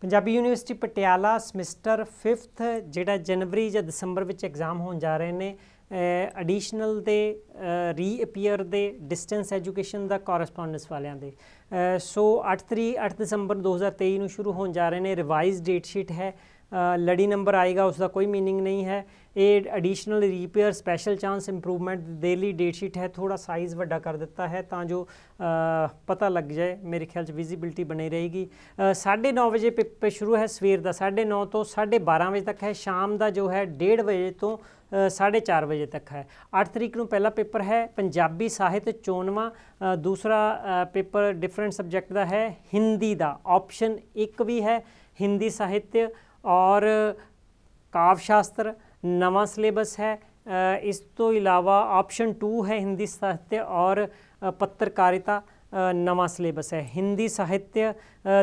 Punjabi university Patiala semester 5th ਜਿਹੜਾ ਜਨਵਰੀ ਜਾਂ ਦਸੰਬਰ ਵਿੱਚ ਐਗਜ਼ਾਮ ਹੋਣ ਜਾ ਰਹੇ ਨੇ ਐਡੀਸ਼ਨਲ ਦੇ ਰੀਅਪੀਅਰ ਦੇ ਡਿਸਟੈਂਸ ਐਜੂਕੇਸ਼ਨ ਦਾ ਕੋਰਸਪੋਂਡੈਂਸ ਵਾਲਿਆਂ ਦੇ ਸੋ 8 ਤਰੀਕ 8 ਦਸੰਬਰ 2023 ਨੂੰ ਸ਼ੁਰੂ ਹੋਣ ਜਾ ਰਹੇ ਨੇ ਰਿਵਾਈਜ਼ਡ ਡੇਟ ਸ਼ੀਟ ਹੈ ਲੜੀ ਨੰਬਰ ਆਏਗਾ ਉਸ ਦਾ ਕੋਈ मीनिंग ਨਹੀਂ ਹੈ ਇਹ additional repair special chance improvement daily date sheet ਹੈ ਥੋੜਾ ਸਾਈਜ਼ ਵੱਡਾ ਕਰ ਦਿੱਤਾ ਹੈ ਤਾਂ ਜੋ ਪਤਾ ਲੱਗ ਜਾਏ ਮੇਰੇ ਖਿਆਲ ਚ ਵਿਜ਼ਿਬਿਲਟੀ ਬਣੀ ਰਹੇਗੀ 9:30 ਵਜੇ ਪੇਪਰ ਸ਼ੁਰੂ ਹੈ ਸਵੇਰ ਦਾ 9:30 ਤੋਂ 12:30 ਵਜੇ ਤੱਕ ਹੈ ਸ਼ਾਮ ਦਾ ਜੋ ਹੈ 1:30 ਵਜੇ ਤੋਂ 4:30 ਵਜੇ ਤੱਕ ਹੈ 8 ਤਰੀਕ ਨੂੰ ਪਹਿਲਾ ਪੇਪਰ ਹੈ ਪੰਜਾਬੀ ਸਾਹਿਤ ਚੋਣਵਾ ਦੂਸਰਾ ਪੇਪਰ ਡਿਫਰੈਂਟ ਸਬਜੈਕਟ ਦਾ ਹੈ ਹਿੰਦੀ ਦਾ ਆਪਸ਼ਨ 1 ਵੀ ਹੈ ਹਿੰਦੀ ਸਾਹਿਤ ਔਰ ਕਾਵ ਸ਼ਾਸਤਰ ਨਵਾਂ ਸਿਲੇਬਸ ਹੈ ਇਸ ਤੋਂ ਇਲਾਵਾ ਆਪਸ਼ਨ 2 ਹੈ ਹਿੰਦੀ ਸਾਹਿਤ ਔਰ ਪੱਤਰਕਾਰਿਤਾ ਨਵਾਂ ਸਿਲੇਬਸ ਹੈ ਹਿੰਦੀ ਸਾਹਿਤ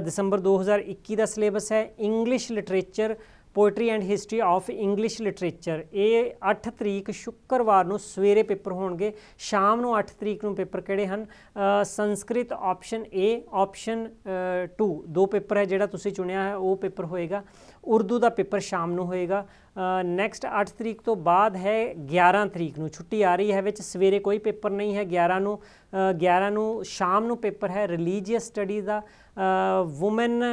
ਦਸੰਬਰ 2021 ਦਾ ਸਿਲੇਬਸ ਹੈ English literature poetry and history of English literature ਇਹ 8 ਤਰੀਕ ਸ਼ੁੱਕਰਵਾਰ ਨੂੰ ਸਵੇਰੇ ਪੇਪਰ ਹੋਣਗੇ ਸ਼ਾਮ ਨੂੰ 8 ਤਰੀਕ ਨੂੰ ਪੇਪਰ ਕਿਹੜੇ ਹਨ ਸੰਸਕ੍ਰਿਤ ਆਪਸ਼ਨ A ਆਪਸ਼ਨ 2 ਦੋ ਪੇਪਰ ਹੈ ਜਿਹੜਾ ਤੁਸੀਂ ਚੁਣਿਆ ਹੈ ਉਹ ਪੇਪਰ ਹੋਏਗਾ ਉਰਦੂ ਦਾ ਪੇਪਰ ਸ਼ਾਮ ਨੂੰ ਹੋਏਗਾ ਨੈਕਸਟ 8 ਤਰੀਕ ਤੋਂ ਬਾਅਦ ਹੈ 11 ਤਰੀਕ ਨੂੰ ਛੁੱਟੀ ਆ ਰਹੀ ਹੈ ਵਿੱਚ ਸਵੇਰੇ ਕੋਈ ਪੇਪਰ ਨਹੀਂ ਹੈ 11 ਨੂੰ 11 ਨੂੰ ਸ਼ਾਮ ਨੂੰ ਪੇਪਰ ਹੈ ਰਿਲੀਜੀਅਸ ਸਟੱਡੀਜ਼ ਦਾ ਔਮਨ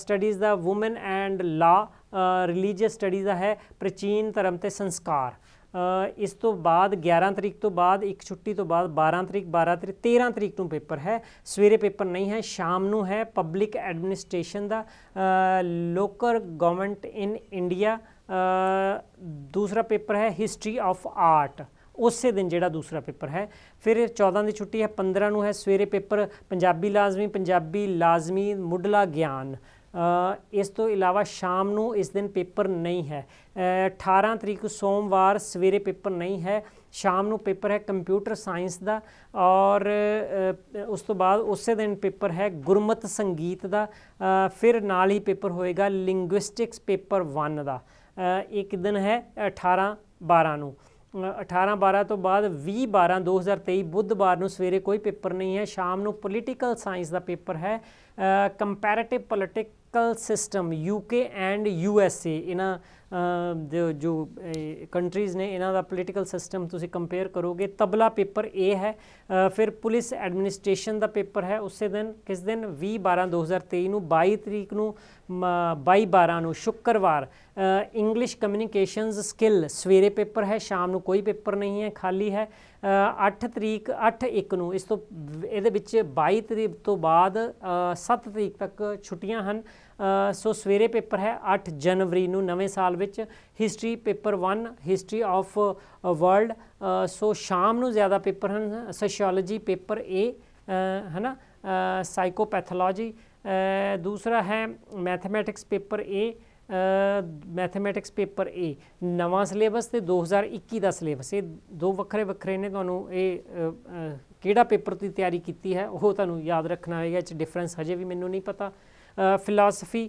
ਸਟੱਡੀਜ਼ ਦਾ women and law religious study ਦਾ ਹੈ ਪ੍ਰਾਚੀਨ ਧਰਮ ਤੇ ਸੰਸਕਾਰ ਇਸ ਤੋਂ ਬਾਅਦ 11 ਤਰੀਕ ਤੋਂ ਬਾਅਦ ਇੱਕ ਛੁੱਟੀ ਤੋਂ ਬਾਅਦ 12 ਤਰੀਕ 12 ਤਰੀਕ 13 ਤਰੀਕ ਨੂੰ ਪੇਪਰ ਹੈ ਸਵੇਰੇ ਪੇਪਰ ਨਹੀਂ ਹੈ ਸ਼ਾਮ ਨੂੰ ਹੈ ਪਬਲਿਕ ਐਡਮਿਨਿਸਟ੍ਰੇਸ਼ਨ ਦਾ ਲੋਕਲ ਗਵਰਨਮੈਂਟ ਇਨ ਇੰਡੀਆ ਦੂਸਰਾ ਪੇਪਰ ਹੈ ਹਿਸਟਰੀ ਆਫ ਆਰਟ ਉਸੇ ਦਿਨ ਜਿਹੜਾ ਦੂਸਰਾ ਪੇਪਰ ਹੈ ਫਿਰ 14 ਦੀ ਛੁੱਟੀ ਹੈ 15 ਨੂੰ ਹੈ ਸਵੇਰੇ ਪੇਪਰ ਪੰਜਾਬੀ ਲਾਜ਼ਮੀ ਪੰਜਾਬੀ ਲਾਜ਼ਮੀ ਮੁੱਢਲਾ ਗਿਆਨ ਇਸ ਤੋਂ ਇਲਾਵਾ ਸ਼ਾਮ ਨੂੰ ਇਸ ਦਿਨ ਪੇਪਰ ਨਹੀਂ ਹੈ 18 ਤਰੀਕ ਸੋਮਵਾਰ ਸਵੇਰੇ ਪੇਪਰ ਨਹੀਂ ਹੈ ਸ਼ਾਮ ਨੂੰ ਪੇਪਰ ਹੈ ਕੰਪਿਊਟਰ ਸਾਇੰਸ ਦਾ ਔਰ ਉਸ ਤੋਂ ਬਾਅਦ ਉਸੇ ਦਿਨ ਪੇਪਰ ਹੈ ਗੁਰਮਤ ਸੰਗੀਤ ਦਾ ਫਿਰ ਨਾਲ ਹੀ ਪੇਪਰ ਹੋਏਗਾ ਲਿੰਗੁਇਸਟਿਕਸ ਪੇਪਰ 1 ਦਾ ਇੱਕ ਦਿਨ ਹੈ 18 12 ਨੂੰ 18 12 ਤੋਂ ਬਾਅਦ 20 12 2023 ਬੁੱਧਵਾਰ ਨੂੰ ਸਵੇਰੇ ਕੋਈ ਪੇਪਰ ਨਹੀਂ ਹੈ ਸ਼ਾਮ ਨੂੰ ਪੋਲੀਟੀਕਲ ਸਾਇੰਸ ਦਾ ਪੇਪਰ ਹੈ comparative politic system UK and USA in a ਜੋ ਜੋ ਕੰਟਰੀਜ਼ ਨੇ ਇਹਨਾਂ ਦਾ ਪੋਲੀਟੀਕਲ ਸਿਸਟਮ ਤੁਸੀਂ ਕੰਪੇਅਰ ਕਰੋਗੇ ਤਬਲਾ ਪੇਪਰ A ਹੈ ਫਿਰ ਪੁਲਿਸ ਐਡਮਿਨਿਸਟ੍ਰੇਸ਼ਨ ਦਾ ਪੇਪਰ ਹੈ ਉਸੇ ਦਿਨ ਕਿਸ ਦਿਨ 20 12 2023 ਨੂੰ 22 ਤਰੀਕ ਨੂੰ 22 12 ਨੂੰ ਸ਼ੁੱਕਰਵਾਰ ਇੰਗਲਿਸ਼ ਕਮਿਊਨੀਕੇਸ਼ਨਸ ਸਕਿੱਲ ਸਵੇਰੇ ਪੇਪਰ ਹੈ ਸ਼ਾਮ ਨੂੰ ਕੋਈ ਪੇਪਰ ਨਹੀਂ ਹੈ ਖਾਲੀ ਹੈ 8 ਤਰੀਕ 8 1 ਨੂੰ ਇਸ ਤੋਂ ਇਹਦੇ ਵਿੱਚ 22 ਤਰੀਕ ਤੋਂ ਬਾਅਦ 7 ਤਰੀਕ ਤੱਕ ਛੁੱਟੀਆਂ ਹਨ ਸੋ ਸਵੇਰੇ ਪੇਪਰ ਹੈ 8 ਜਨਵਰੀ ਨੂੰ ਨਵੇਂ ਸਾਲ ਵਿੱਚ history paper 1 history of world so ਸ਼ਾਮ ਨੂੰ ਜ਼ਿਆਦਾ ਪੇਪਰ ਹਨ ਸੋਸ਼ੀਓਲੋਜੀ ਪੇਪਰ A ਹੈਨਾ ਸਾਈਕੋਪੈਥੋਲੋਜੀ ਦੂਸਰਾ ਹੈ mathematics paper A mathematics paper A ਨਵਾਂ ਸਿਲੇਬਸ ਤੇ 2021 ਦਾ ਸਿਲੇਬਸ ਇਹ ਦੋ ਵੱਖਰੇ ਵੱਖਰੇ ਨੇ ਤੁਹਾਨੂੰ ਇਹ ਕਿਹੜਾ ਪੇਪਰ ਦੀ ਤਿਆਰੀ ਕੀਤੀ ਹੈ ਉਹ ਤੁਹਾਨੂੰ ਯਾਦ ਰੱਖਣਾ ਹੋਏਗਾ ਇਹ ਚ ਡਿਫਰੈਂਸ ਹਜੇ ਵੀ ਮੈਨੂੰ ਨਹੀਂ ਪਤਾ ਫਿਲਾਸਫੀ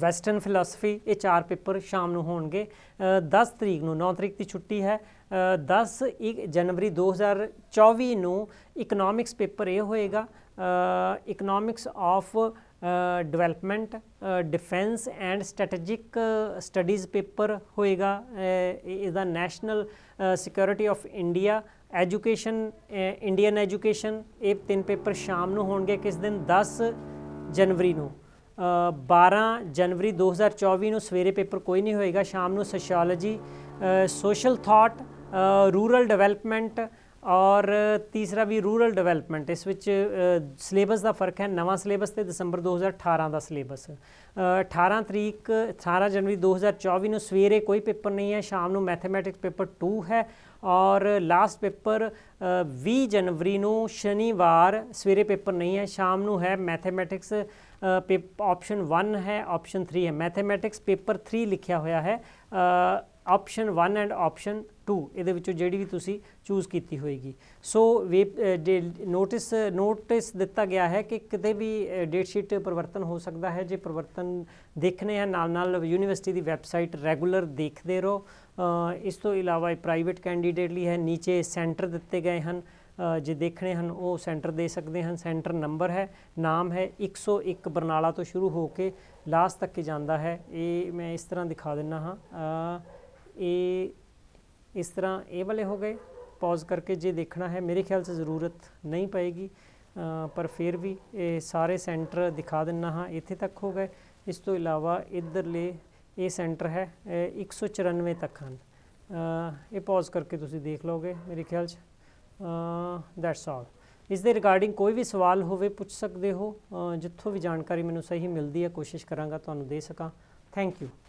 ਵੈਸਟਰਨ ਫਿਲਾਸਫੀ ਇਹ ਚਾਰ ਪੇਪਰ ਸ਼ਾਮ ਨੂੰ ਹੋਣਗੇ 10 ਤਰੀਕ ਨੂੰ 9 ਤਰੀਕ ਦੀ ਛੁੱਟੀ ਹੈ 10 ਜਨਵਰੀ 2024 ਨੂੰ ਇਕਨੋਮਿਕਸ ਪੇਪਰ ਇਹ ਹੋਏਗਾ economics of development defence and strategic studies paper ਹੋਏਗਾ ਇਸ ਦਾ national security of India education Indian education ਇਹ ਤਿੰਨ ਪੇਪਰ ਸ਼ਾਮ ਨੂੰ ਹੋਣਗੇ ਕਿਸ ਦਿਨ 10 ਜਨਵਰੀ ਨੂੰ 12 ਜਨਵਰੀ 2024 ਨੂੰ ਸਵੇਰੇ ਪੇਪਰ ਕੋਈ ਨਹੀਂ ਹੋਏਗਾ ਸ਼ਾਮ ਨੂੰ sociology social thought rural development ਔਰ ਤੀਸਰਾ ਵੀ ਰੂਰਲ ਡਿਵੈਲਪਮੈਂਟ ਇਸ ਵਿੱਚ ਸਿਲੇਬਸ ਦਾ ਫਰਕ ਹੈ ਨਵਾਂ ਸਿਲੇਬਸ ਤੇ ਦਸੰਬਰ 2018 ਦਾ ਸਿਲੇਬਸ 18 ਤਰੀਕ 18 ਜਨਵਰੀ 2024 ਨੂੰ ਸਵੇਰੇ ਕੋਈ ਪੇਪਰ ਨਹੀਂ ਹੈ ਸ਼ਾਮ ਨੂੰ ਮੈਥਮੈਟਿਕਸ ਪੇਪਰ 2 ਹੈ ਔਰ ਲਾਸਟ ਪੇਪਰ 20 ਜਨਵਰੀ ਨੂੰ ਸ਼ਨੀਵਾਰ ਸਵੇਰੇ ਪੇਪਰ ਨਹੀਂ ਹੈ ਸ਼ਾਮ ਨੂੰ ਹੈ ਮੈਥਮੈਟਿਕਸ ਆਪਸ਼ਨ 1 ਹੈ ਆਪਸ਼ਨ 3 ਹੈ ਮੈਥਮੈਟਿਕਸ ਪੇਪਰ 3 ਲਿਖਿਆ ਹੋਇਆ ਹੈ ਆਪਸ਼ਨ 1 ਐਂਡ ਆਪਸ਼ਨ 2 ਇਹਦੇ ਵਿੱਚੋਂ ਜਿਹੜੀ ਵੀ ਤੁਸੀਂ ਚੂਜ਼ ਕੀਤੀ ਹੋਏਗੀ ਸੋ ਨੋਟਿਸ ਨੋਟਿਸ ਦਿੱਤਾ ਗਿਆ ਹੈ ਕਿ ਕਿਤੇ ਵੀ ਡੇਟ ਸ਼ੀਟ ਪਰਿਵਰਤਨ ਹੋ ਸਕਦਾ ਹੈ ਜੇ ਪਰਿਵਰਤਨ ਦੇਖਣੇ ਹਨ ਨਾਲ ਨਾਲ ਯੂਨੀਵਰਸਿਟੀ ਦੀ ਵੈਬਸਾਈਟ ਰੈਗੂਲਰ ਦੇਖਦੇ ਰਹੋ ਇਸ ਤੋਂ ਇਲਾਵਾ ਇਹ ਪ੍ਰਾਈਵੇਟ ਕੈਂਡੀਡੇਟ ਲਈ ਹੈ ਨੀਚੇ ਸੈਂਟਰ ਦਿੱਤੇ ਗਏ ਹਨ ਜੇ ਦੇਖਣੇ ਹਨ ਉਹ ਸੈਂਟਰ ਦੇ ਸਕਦੇ ਹਨ ਸੈਂਟਰ ਨੰਬਰ ਹੈ ਨਾਮ ਹੈ 101 ਬਰਨਾਲਾ ਤੋਂ ਸ਼ੁਰੂ ਹੋ ਕੇ ਲਾਸਟ ਤੱਕ ਜਾਂਦਾ ਹੈ ਇਹ ਮੈਂ ਇਸ ਤਰ੍ਹਾਂ ਦਿਖਾ ਦਿੰਨਾ ਹਾਂ ਇਹ ਇਸ ਤਰ੍ਹਾਂ ਇਹ ਵਾਲੇ ਹੋ ਗਏ ਪਾਜ਼ ਕਰਕੇ ਜੇ ਦੇਖਣਾ ਹੈ ਮੇਰੇ ਖਿਆਲ ਸੇ ਜ਼ਰੂਰਤ ਨਹੀਂ ਪਏਗੀ ਪਰ ਫਿਰ ਵੀ ਇਹ ਸਾਰੇ ਸੈਂਟਰ ਦਿਖਾ ਦਿੰਨਾ ਹਾਂ ਇੱਥੇ ਤੱਕ ਹੋ ਗਏ ਇਸ ਤੋਂ ਇਲਾਵਾ ਇਧਰਲੇ ਇਹ ਸੈਂਟਰ ਹੈ 194 ਤੱਕ ਹਨ ਇਹ ਪਾਜ਼ ਕਰਕੇ ਤੁਸੀਂ ਦੇਖ ਲਓਗੇ ਮੇਰੇ ਖਿਆਲ 'ਚ ਦੈਟਸ ਆਲ ਇਸ ਦੇ ਰਿਗਾਰਡਿੰਗ ਕੋਈ ਵੀ ਸਵਾਲ ਹੋਵੇ ਪੁੱਛ ਸਕਦੇ ਹੋ ਜਿੱਥੋਂ ਵੀ ਜਾਣਕਾਰੀ ਮੈਨੂੰ ਸਹੀ ਮਿਲਦੀ ਹੈ ਕੋਸ਼ਿਸ਼ ਕਰਾਂਗਾ ਤੁਹਾਨੂੰ ਦੇ ਸਕਾਂ ਥੈਂਕ ਯੂ